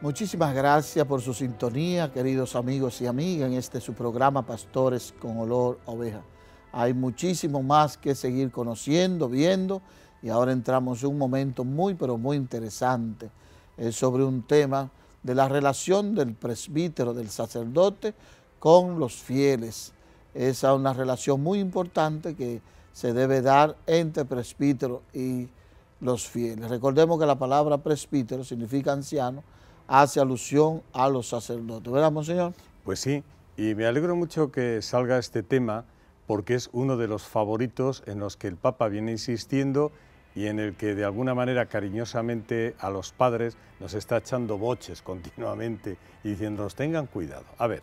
Muchísimas gracias por su sintonía, queridos amigos y amigas, en este su programa Pastores con Olor Oveja. Hay muchísimo más que seguir conociendo, viendo, y ahora entramos en un momento muy, pero muy interesante sobre un tema de la relación del presbítero, del sacerdote, con los fieles. Esa es una relación muy importante que se debe dar entre presbítero y los fieles. Recordemos que la palabra presbítero significa anciano, hace alusión a los sacerdotes, ¿verdad, Monseñor? Pues sí, y me alegro mucho que salga este tema porque es uno de los favoritos en los que el Papa viene insistiendo y en el que de alguna manera cariñosamente a los padres nos está echando boches continuamente y diciéndonos tengan cuidado. A ver,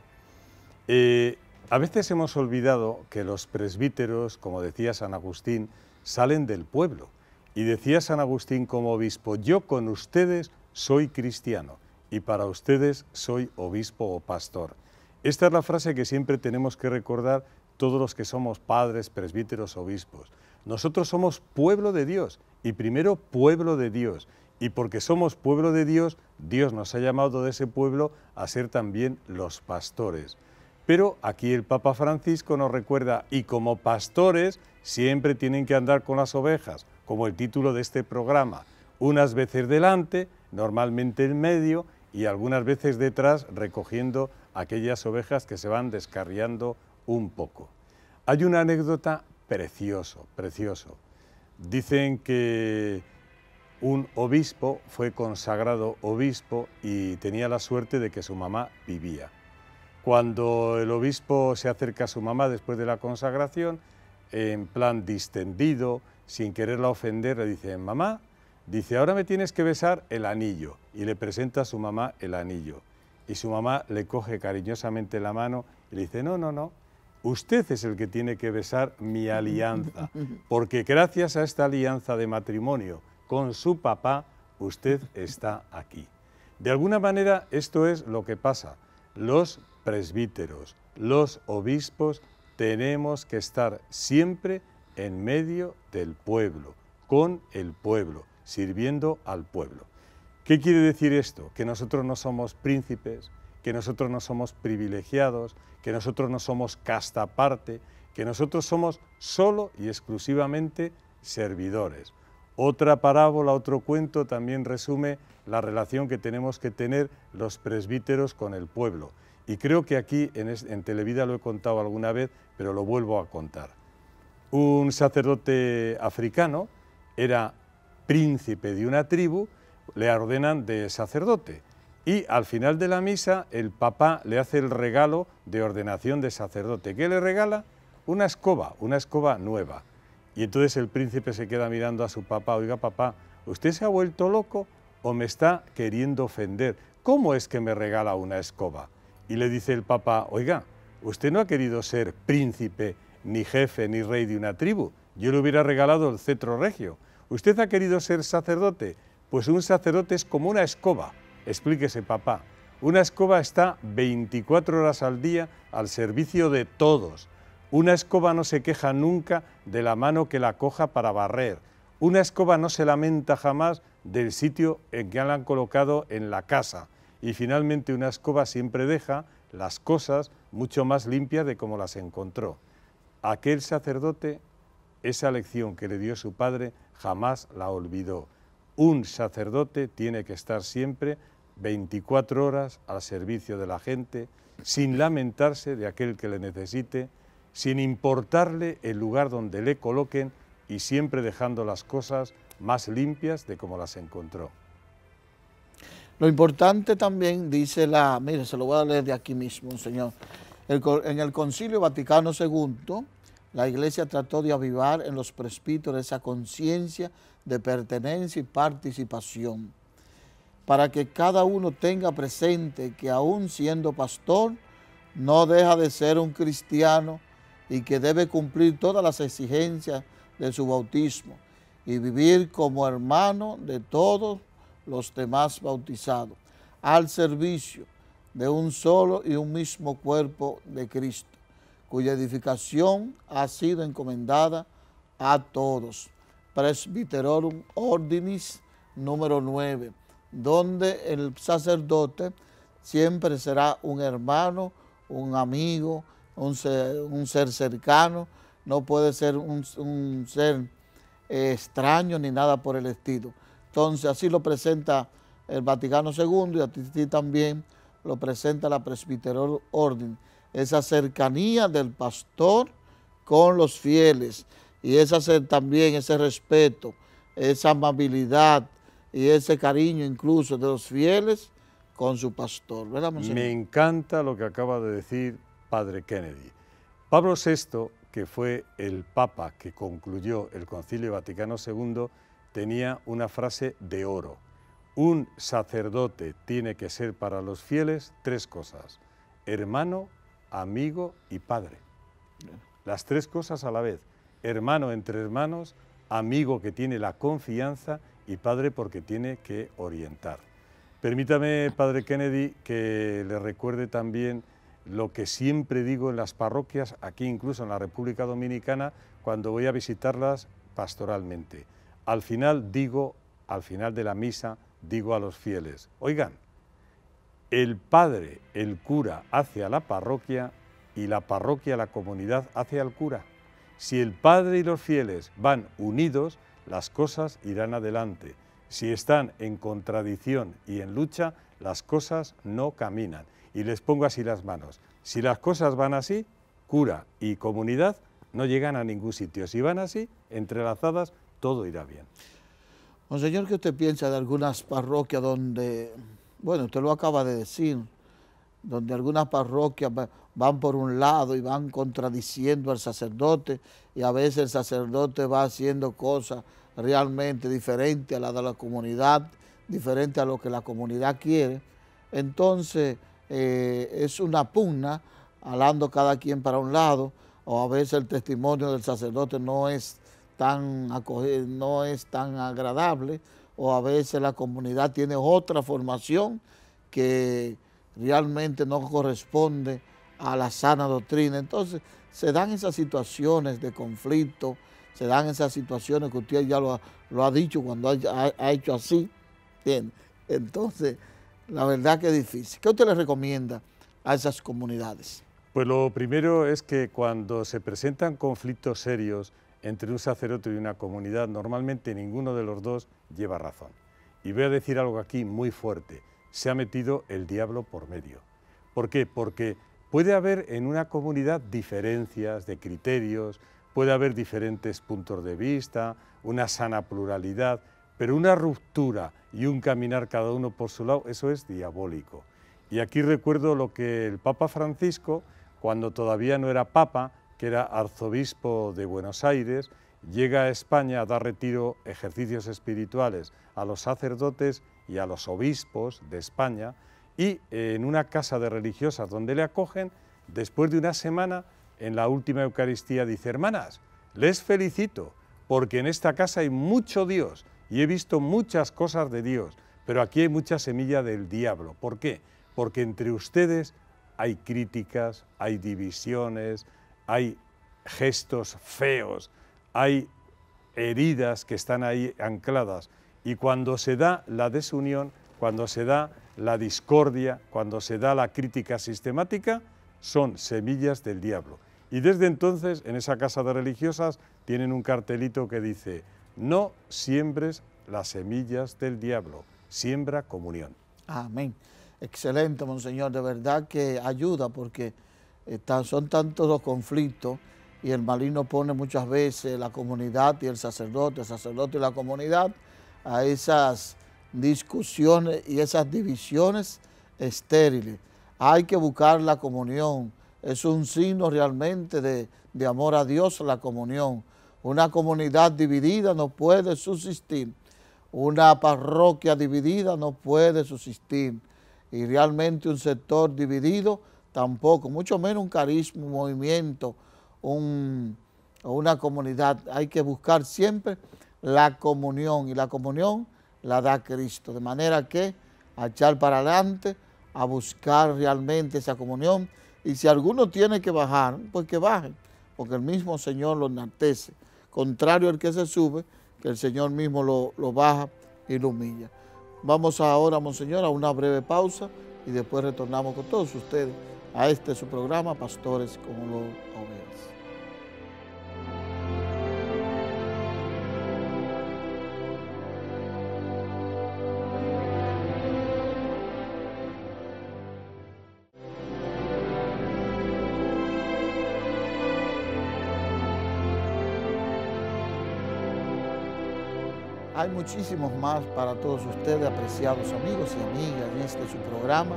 eh, a veces hemos olvidado que los presbíteros, como decía San Agustín, salen del pueblo. Y decía San Agustín como obispo, yo con ustedes soy cristiano y para ustedes soy obispo o pastor. Esta es la frase que siempre tenemos que recordar todos los que somos padres, presbíteros, obispos. Nosotros somos pueblo de Dios y primero pueblo de Dios. Y porque somos pueblo de Dios, Dios nos ha llamado de ese pueblo a ser también los pastores. Pero aquí el Papa Francisco nos recuerda, y como pastores siempre tienen que andar con las ovejas, como el título de este programa, unas veces delante, normalmente en medio y algunas veces detrás recogiendo aquellas ovejas que se van descarriando un poco. Hay una anécdota precioso, precioso. Dicen que un obispo fue consagrado obispo y tenía la suerte de que su mamá vivía. Cuando el obispo se acerca a su mamá después de la consagración, en plan distendido, sin quererla ofender, le dice, mamá, Dice, ahora me tienes que besar el anillo. Y le presenta a su mamá el anillo. Y su mamá le coge cariñosamente la mano y le dice, no, no, no, usted es el que tiene que besar mi alianza, porque gracias a esta alianza de matrimonio con su papá, usted está aquí. De alguna manera, esto es lo que pasa. Los presbíteros, los obispos, tenemos que estar siempre en medio del pueblo, con el pueblo sirviendo al pueblo. ¿Qué quiere decir esto? Que nosotros no somos príncipes, que nosotros no somos privilegiados, que nosotros no somos casta aparte, que nosotros somos solo y exclusivamente servidores. Otra parábola, otro cuento también resume la relación que tenemos que tener los presbíteros con el pueblo. Y creo que aquí en, en, Televida lo he contado alguna vez, pero lo vuelvo a contar. Un sacerdote africano era príncipe de una tribu, le ordenan de sacerdote. Y al final de la misa, el papá le hace el regalo de ordenación de sacerdote. ¿Qué le regala? Una escoba, una escoba nueva. Y entonces el príncipe se queda mirando a su papá, oiga papá, ¿usted se ha vuelto loco o me está queriendo ofender? ¿Cómo es que me regala una escoba? Y le dice el papá, oiga, usted no ha querido ser príncipe, ni jefe, ni rey de una tribu. Yo le hubiera regalado el cetro regio. ¿Usted ha querido ser sacerdote? Pues un sacerdote es como una escoba. Explíquese, papá. Una escoba está 24 horas al día al servicio de todos. Una escoba no se queja nunca de la mano que la coja para barrer. Una escoba no se lamenta jamás del sitio en que la han colocado en la casa. Y finalmente una escoba siempre deja las cosas mucho más limpias de como las encontró. Aquel sacerdote esa lección que le dio su padre jamás la olvidó. Un sacerdote tiene que estar siempre 24 horas al servicio de la gente, sin lamentarse de aquel que le necesite, sin importarle el lugar donde le coloquen y siempre dejando las cosas más limpias de como las encontró. Lo importante también, dice la, mire, se lo voy a leer de aquí mismo, señor, en el Concilio Vaticano II, la iglesia trató de avivar en los presbíteros esa conciencia de pertenencia y participación, para que cada uno tenga presente que aún siendo pastor, no deja de ser un cristiano y que debe cumplir todas las exigencias de su bautismo y vivir como hermano de todos los demás bautizados, al servicio de un solo y un mismo cuerpo de Cristo cuya edificación ha sido encomendada a todos. Presbiterorum Ordinis número 9, donde el sacerdote siempre será un hermano, un amigo, un ser, cercano, no puede ser un, ser eh, extraño ni nada por el estilo. Entonces así lo presenta el Vaticano II y a ti, también lo presenta la Presbiterorum Ordinis esa cercanía del pastor con los fieles y esa, también ese respeto, esa amabilidad y ese cariño incluso de los fieles con su pastor. Me encanta lo que acaba de decir Padre Kennedy. Pablo VI, que fue el Papa que concluyó el Concilio Vaticano II, tenía una frase de oro. Un sacerdote tiene que ser para los fieles tres cosas, hermano, amigo y padre. Las tres cosas a la vez. Hermano entre hermanos, amigo que tiene la confianza y padre porque tiene que orientar. Permítame, padre Kennedy, que le recuerde también lo que siempre digo en las parroquias, aquí incluso en la República Dominicana, cuando voy a visitarlas pastoralmente. Al final digo, al final de la misa, digo a los fieles, oigan, el padre, el cura, hacia la parroquia y la parroquia, la comunidad, hacia el cura. Si el padre y los fieles van unidos, las cosas irán adelante. Si están en contradicción y en lucha, las cosas no caminan. Y les pongo así las manos. Si las cosas van así, cura y comunidad no llegan a ningún sitio. Si van así, entrelazadas, todo irá bien. Monseñor, ¿qué usted piensa de algunas parroquias donde bueno, usted lo acaba de decir, donde algunas parroquias van por un lado y van contradiciendo al sacerdote y a veces el sacerdote va haciendo cosas realmente diferentes a las de la comunidad, diferente a lo que la comunidad quiere. Entonces eh, es una pugna, hablando cada quien para un lado, o a veces el testimonio del sacerdote no es tan, no es tan agradable, o a veces la comunidad tiene otra formación que realmente no corresponde a la sana doctrina. Entonces, se dan esas situaciones de conflicto, se dan esas situaciones que usted ya lo ha, dicho cuando ha, hecho así. Bien, entonces, la verdad que es difícil. ¿Qué usted le recomienda a esas comunidades? Pues lo primero es que cuando se presentan conflictos serios, entre un sacerdote y una comunidad, normalmente ninguno de los dos lleva razón. Y voy a decir algo aquí muy fuerte, se ha metido el diablo por medio. ¿Por qué? Porque puede haber en una comunidad diferencias de criterios, puede haber diferentes puntos de vista, una sana pluralidad, pero una ruptura y un caminar cada uno por su lado, eso es diabólico. Y aquí recuerdo lo que el Papa Francisco, cuando todavía no era Papa, que era arzobispo de Buenos Aires, llega a España a dar retiro ejercicios espirituales a los sacerdotes y a los obispos de España y eh, en una casa de religiosas donde le acogen, después de una semana, en la última Eucaristía dice, hermanas, les felicito porque en esta casa hay mucho Dios y he visto muchas cosas de Dios, pero aquí hay mucha semilla del diablo. ¿Por qué? Porque entre ustedes hay críticas, hay divisiones, hay gestos feos, hay heridas que están ahí ancladas. Y cuando se da la desunión, cuando se da la discordia, cuando se da la crítica sistemática, son semillas del diablo. Y desde entonces, en esa casa de religiosas, tienen un cartelito que dice, no siembres las semillas del diablo, siembra comunión. Amén. Excelente, Monseñor, de verdad que ayuda porque son tantos los conflictos y el maligno pone muchas veces la comunidad y el sacerdote, el sacerdote y la comunidad a esas discusiones y esas divisiones estériles. Hay que buscar la comunión. Es un signo realmente de, de amor a Dios la comunión. Una comunidad dividida no puede subsistir. Una parroquia dividida no puede subsistir. Y realmente un sector dividido tampoco, mucho menos un carisma, un movimiento, un, una comunidad. Hay que buscar siempre la comunión y la comunión la da Cristo. De manera que a echar para adelante, a buscar realmente esa comunión. Y si alguno tiene que bajar, pues que baje, porque el mismo Señor lo enaltece. Contrario al que se sube, que el Señor mismo lo, lo baja y lo humilla. Vamos ahora, Monseñor, a una breve pausa y después retornamos con todos ustedes a este su programa, Pastores como lo Ovejas. Hay muchísimos más para todos ustedes, apreciados amigos y amigas, en este su programa,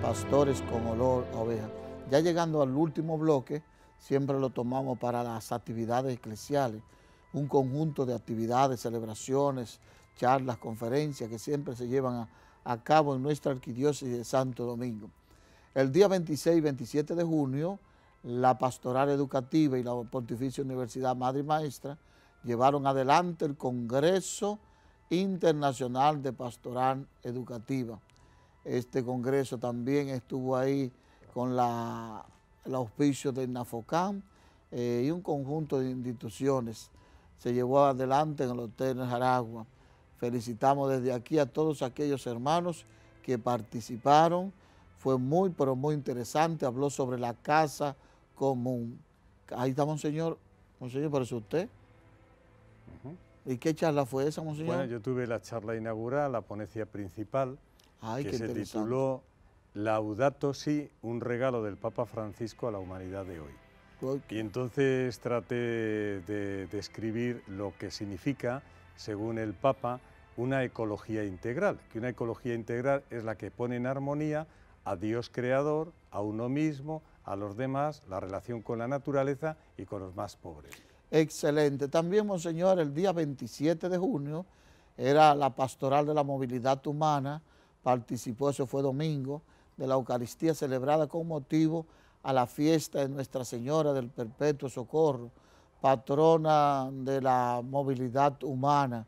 Pastores con Olor a Oveja. Ya llegando al último bloque, siempre lo tomamos para las actividades eclesiales, un conjunto de actividades, celebraciones, charlas, conferencias que siempre se llevan a, cabo en nuestra arquidiócesis de Santo Domingo. El día 26 y 27 de junio, la Pastoral Educativa y la Pontificia Universidad Madre y Maestra llevaron adelante el Congreso Internacional de Pastoral Educativa. Este congreso también estuvo ahí con la, el auspicio de NAFOCAM eh, y un conjunto de instituciones. Se llevó adelante en el Hotel Jaragua. Felicitamos desde aquí a todos aquellos hermanos que participaron. Fue muy, pero muy interesante. Habló sobre la casa común. Ahí está, monseñor. Monseñor, parece usted. ¿Y qué charla fue esa, monseñor? Bueno, yo tuve la charla inaugural, la ponencia principal, que se tituló Laudato Si, un regalo del Papa Francisco a la humanidad de hoy. Y entonces traté de describir lo que significa, según el Papa, una ecología integral, que una ecología integral es la que pone en armonía a Dios creador, a uno mismo, a los demás, la relación con la naturaleza y con los más pobres. Excelente. También, Monseñor, el día 27 de junio era la pastoral de la movilidad humana, participó, eso fue domingo, de la Eucaristía celebrada con motivo a la fiesta de Nuestra Señora del Perpetuo Socorro, patrona de la movilidad humana.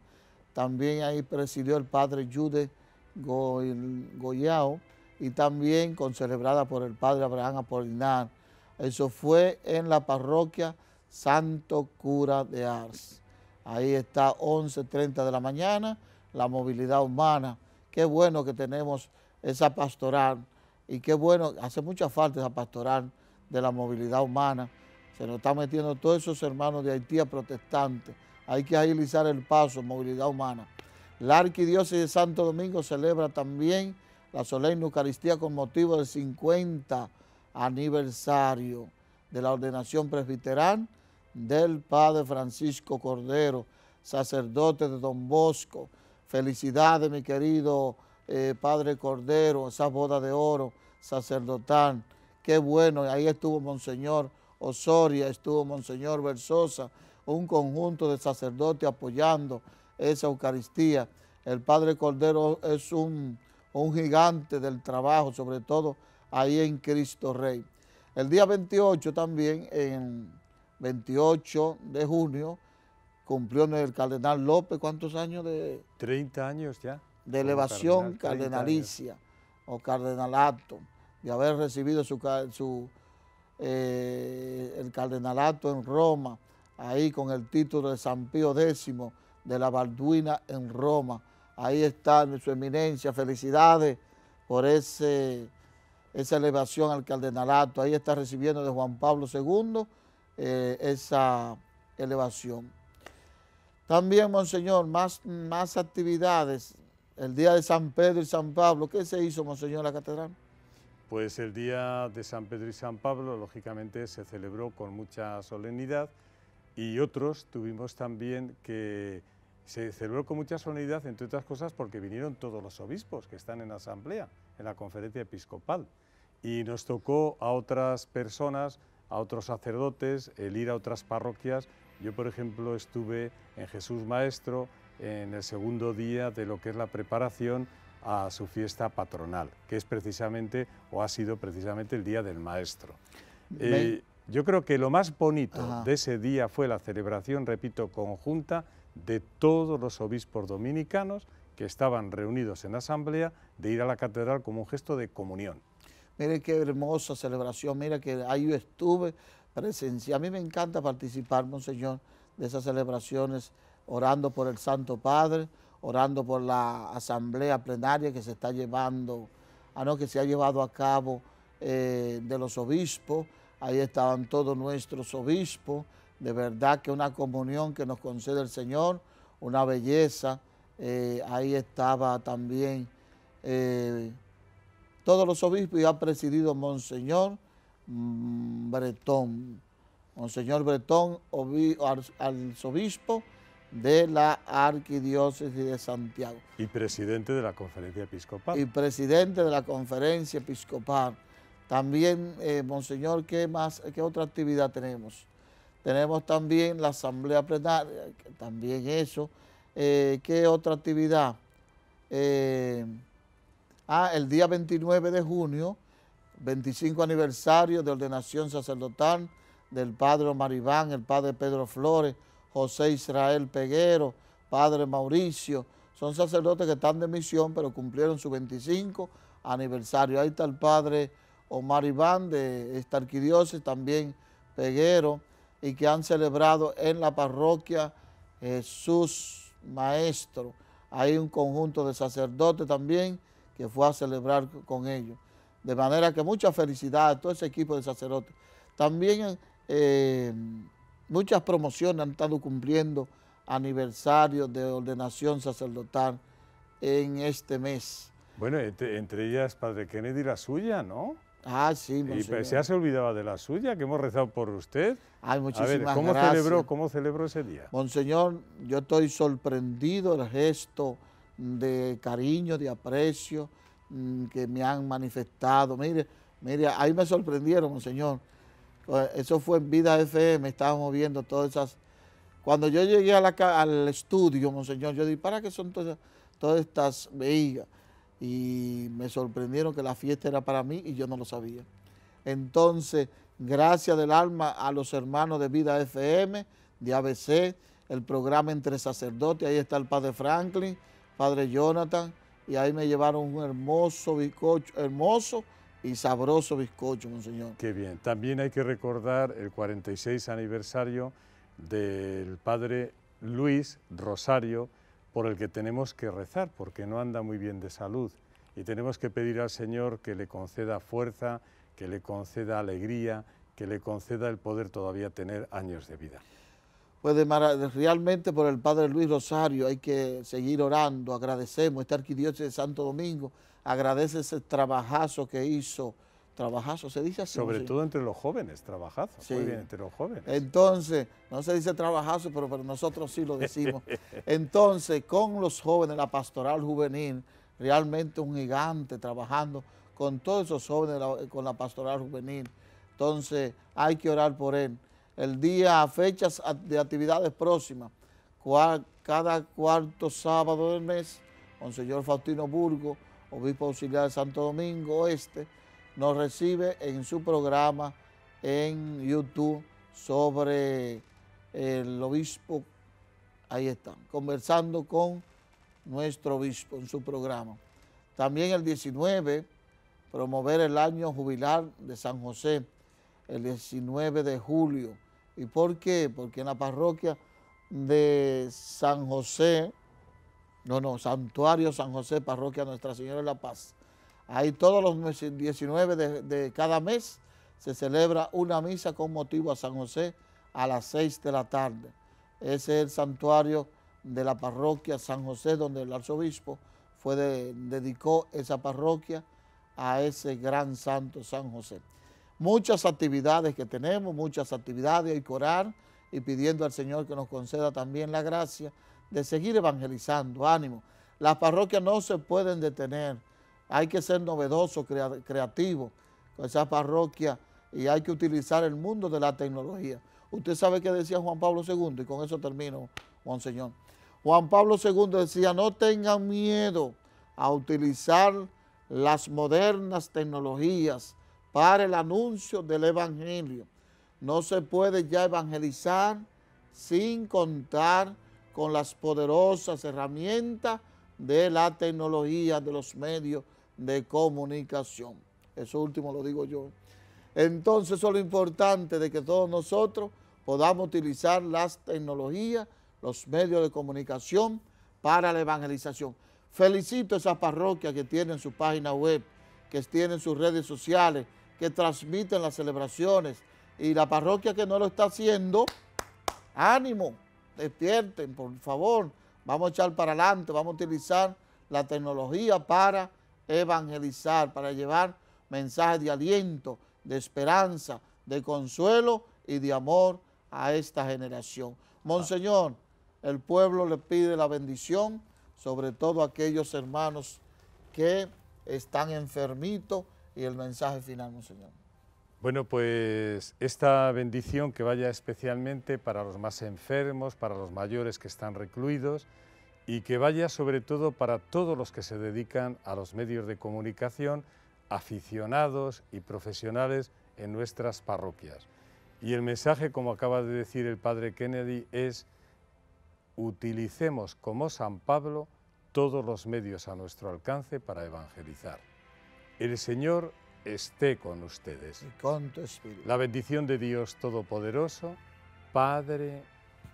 También ahí presidió el padre Jude Goyao y también con celebrada por el padre Abraham Apolinar. Eso fue en la parroquia Santo Cura de Ars. Ahí está 11.30 de la mañana, la movilidad humana. Qué bueno que tenemos esa pastoral y qué bueno, hace mucha falta esa pastoral de la movilidad humana. Se nos están metiendo todos esos hermanos de Haití protestantes. Hay que agilizar el paso, movilidad humana. La Arquidiócesis de Santo Domingo celebra también la solemne Eucaristía con motivo del 50 aniversario de la ordenación presbiteral del Padre Francisco Cordero, sacerdote de Don Bosco. Felicidades, mi querido eh, Padre Cordero, esa boda de oro sacerdotal. Qué bueno, ahí estuvo Monseñor Osoria, estuvo Monseñor Versosa, un conjunto de sacerdotes apoyando esa Eucaristía. El Padre Cordero es un, un gigante del trabajo, sobre todo ahí en Cristo Rey. El día 28 también en 28 de junio, cumplió el cardenal López, ¿cuántos años de...? 30 años ya. De elevación cardenalicia o cardenalato, de haber recibido su, eh, el cardenalato en Roma, ahí con el título de San Pío X de la Balduina en Roma. Ahí está su eminencia, felicidades por ese, esa elevación al cardenalato. Ahí está recibiendo de Juan Pablo II eh, esa elevación. También, Monseñor, más, más actividades. El día de San Pedro y San Pablo, ¿qué se hizo, Monseñor, en la catedral? Pues el día de San Pedro y San Pablo, lógicamente, se celebró con mucha solemnidad y otros tuvimos también que se celebró con mucha solemnidad, entre otras cosas, porque vinieron todos los obispos que están en la asamblea, en la conferencia episcopal. Y nos tocó a otras personas a otros sacerdotes, el ir a otras parroquias. Yo, por ejemplo, estuve en Jesús Maestro en el segundo día de lo que es la preparación a su fiesta patronal, que es precisamente o ha sido precisamente el Día del Maestro. yo creo que lo más bonito de ese día fue la celebración, repito, conjunta de todos los obispos dominicanos que estaban reunidos en asamblea de ir a la catedral como un gesto de comunión mire qué hermosa celebración, mira que ahí yo estuve presencia. A mí me encanta participar, Monseñor, de esas celebraciones, orando por el Santo Padre, orando por la asamblea plenaria que se está llevando, a ah, no que se ha llevado a cabo eh, de los obispos. Ahí estaban todos nuestros obispos. De verdad que una comunión que nos concede el Señor, una belleza. Eh, ahí estaba también eh, todos los obispos y ha presidido Monseñor Bretón. Monseñor Bretón, obispo de la Arquidiócesis de Santiago. Y presidente de la Conferencia Episcopal. Y presidente de la Conferencia Episcopal. También, eh, Monseñor, ¿qué, más, ¿qué otra actividad tenemos? Tenemos también la Asamblea Plenaria, también eso. Eh, ¿Qué otra actividad? Eh, Ah, el día 29 de junio, 25 aniversario de ordenación sacerdotal del padre Iván, el padre Pedro Flores, José Israel Peguero, padre Mauricio. Son sacerdotes que están de misión, pero cumplieron su 25 aniversario. Ahí está el padre Omar Iván de esta arquidiócesis, también Peguero, y que han celebrado en la parroquia Jesús Maestro. Hay un conjunto de sacerdotes también que fue a celebrar con ellos. De manera que mucha felicidad a todo ese equipo de sacerdotes. También eh, muchas promociones han estado cumpliendo aniversario de ordenación sacerdotal en este mes. Bueno, entre, ellas, Padre Kennedy, la suya, ¿no? Ah, sí, monseñor. Y se se olvidaba de la suya, que hemos rezado por usted. hay muchísimas A ver, ¿cómo Celebró, ¿Cómo celebró ese día? Monseñor, yo estoy sorprendido el gesto de cariño, de aprecio mm, que me han manifestado. Mire, mire, ahí me sorprendieron, señor. Pues, eso fue en Vida FM, estábamos viendo todas esas... Cuando yo llegué a la, al estudio, monseñor, yo dije, ¿para qué son todas, todas estas veías? Y me sorprendieron que la fiesta era para mí y yo no lo sabía. Entonces, gracias del alma a los hermanos de Vida FM, de ABC, el programa Entre Sacerdotes, ahí está el Padre Franklin, Padre Jonathan, y ahí me llevaron un hermoso bizcocho, hermoso y sabroso bizcocho, monseñor. Qué bien. También hay que recordar el 46 aniversario del Padre Luis Rosario, por el que tenemos que rezar, porque no anda muy bien de salud. Y tenemos que pedir al Señor que le conceda fuerza, que le conceda alegría, que le conceda el poder todavía tener años de vida. Pues realmente por el Padre Luis Rosario hay que seguir orando, agradecemos, este arquidiócesis de Santo Domingo agradece ese trabajazo que hizo, trabajazo, se dice así. Sobre todo entre los jóvenes, trabajazo, muy bien, entre los jóvenes. Entonces, no se dice trabajazo, pero, pero nosotros sí lo decimos. Entonces, con los jóvenes, la pastoral juvenil, realmente un gigante trabajando con todos esos jóvenes, con la pastoral juvenil. Entonces, hay que orar por él el día, a fechas de actividades próximas, cada cuarto sábado del mes, Monseñor Faustino Burgo, obispo auxiliar de Santo Domingo Oeste, nos recibe en su programa en YouTube sobre el obispo, ahí está, conversando con nuestro obispo en su programa. También el 19, promover el año jubilar de San José, el 19 de julio. ¿Y por qué? Porque en la parroquia de San José, no, no, Santuario San José, Parroquia Nuestra Señora de la Paz, ahí todos los 19 de, cada mes se celebra una misa con motivo a San José a las 6 de la tarde. Ese es el santuario de la parroquia San José, donde el arzobispo fue dedicó esa parroquia a ese gran santo San José muchas actividades que tenemos, muchas actividades, hay que orar y pidiendo al Señor que nos conceda también la gracia de seguir evangelizando, ánimo. Las parroquias no se pueden detener, hay que ser novedoso, creativo con esas parroquias y hay que utilizar el mundo de la tecnología. Usted sabe que decía Juan Pablo II, y con eso termino, Monseñor. Juan Pablo II decía, no tengan miedo a utilizar las modernas tecnologías para el anuncio del Evangelio. No se puede ya evangelizar sin contar con las poderosas herramientas de la tecnología, de los medios de comunicación. Eso último lo digo yo. Entonces eso es lo importante de que todos nosotros podamos utilizar las tecnologías, los medios de comunicación para la evangelización. Felicito a esas parroquias que tienen su página web, que tienen sus redes sociales, que transmiten las celebraciones. Y la parroquia que no lo está haciendo, ánimo, despierten, por favor. Vamos a echar para adelante, vamos a utilizar la tecnología para evangelizar, para llevar mensajes de aliento, de esperanza, de consuelo y de amor a esta generación. Monseñor, el pueblo le pide la bendición, sobre todo a aquellos hermanos que están enfermitos, y el mensaje final, Monseñor. Bueno, pues esta bendición que vaya especialmente para los más enfermos, para los mayores que están recluidos y que vaya sobre todo para todos los que se dedican a los medios de comunicación, aficionados y profesionales en nuestras parroquias. Y el mensaje, como acaba de decir el padre Kennedy, es utilicemos como San Pablo todos los medios a nuestro alcance para evangelizar. El Señor esté con ustedes. Y con tu espíritu. La bendición de Dios Todopoderoso, Padre,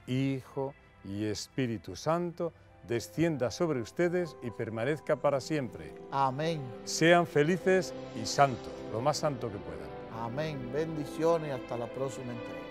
Hijo y Espíritu Santo, descienda sobre ustedes y permanezca para siempre. Amén. Sean felices y santos, lo más santo que puedan. Amén. Bendiciones hasta la próxima entrega.